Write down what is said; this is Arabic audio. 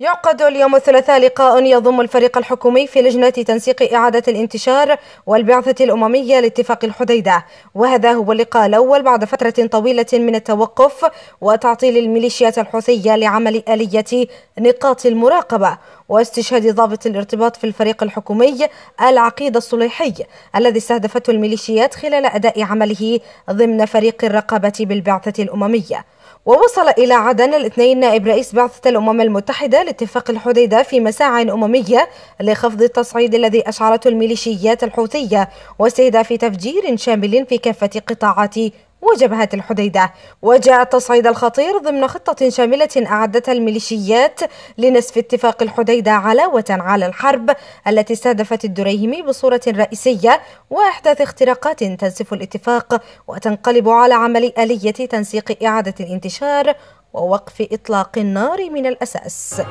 يعقد اليوم الثلاثاء لقاء يضم الفريق الحكومي في لجنة تنسيق إعادة الانتشار والبعثة الأممية لاتفاق الحديدة وهذا هو اللقاء الأول بعد فترة طويلة من التوقف وتعطيل الميليشيات الحوثية لعمل آلية نقاط المراقبة واستشهاد ضابط الارتباط في الفريق الحكومي العقيد الصليحي الذي استهدفته الميليشيات خلال أداء عمله ضمن فريق الرقابة بالبعثة الأممية ووصل إلى عدن الاثنين نائب رئيس بعثة الأمم المتحدة لاتفاق الحديدة في مساع أممية لخفض التصعيد الذي أشعرته الميليشيات الحوثية واستهداف تفجير شامل في كافة قطاعات وجبهة الحديدة وجاء التصعيد الخطير ضمن خطة شاملة أعدتها الميليشيات لنسف اتفاق الحديدة علاوة على الحرب التي استهدفت الدريهمي بصورة رئيسية وأحداث اختراقات تنسف الاتفاق وتنقلب على عمل آلية تنسيق إعادة الانتشار ووقف إطلاق النار من الأساس